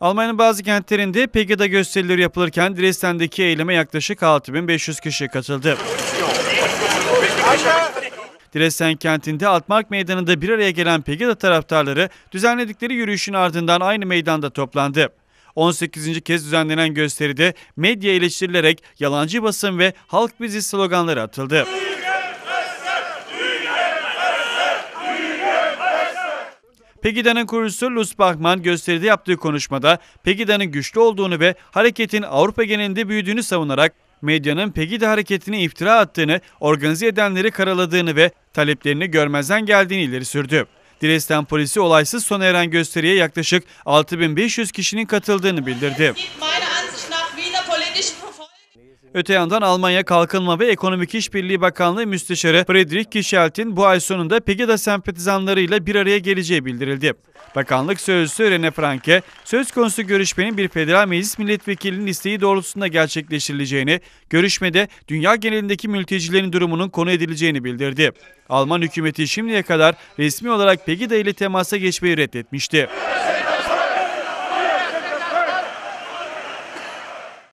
Almanya'nın bazı kentlerinde Pegida gösterileri yapılırken Dresden'deki eyleme yaklaşık 6500 kişi katıldı. Dresden kentinde Altmark Meydanı'nda bir araya gelen Pegida taraftarları düzenledikleri yürüyüşün ardından aynı meydanda toplandı. 18. kez düzenlenen gösteride medya eleştirilerek yalancı basın ve halk bizi sloganları atıldı. Pegida'nın kurucusu Luz Bachmann gösteride yaptığı konuşmada Pegida'nın güçlü olduğunu ve hareketin Avrupa genelinde büyüdüğünü savunarak medyanın Pegida hareketini iftira attığını, organize edenleri karaladığını ve taleplerini görmezden geldiğini ileri sürdü. Dresden polisi olaysız sona eren gösteriye yaklaşık 6500 kişinin katıldığını bildirdi. Öte yandan Almanya Kalkınma ve Ekonomik İşbirliği Bakanlığı Müsteşarı Friedrich Kişelt'in bu ay sonunda Pegida sempatizanlarıyla bir araya geleceği bildirildi. Bakanlık sözcüsü Rene Franke, söz konusu görüşmenin bir federal meclis milletvekilinin isteği doğrultusunda gerçekleştirileceğini, görüşmede dünya genelindeki mültecilerin durumunun konu edileceğini bildirdi. Alman hükümeti şimdiye kadar resmi olarak Pegida ile temasa geçmeyi reddetmişti.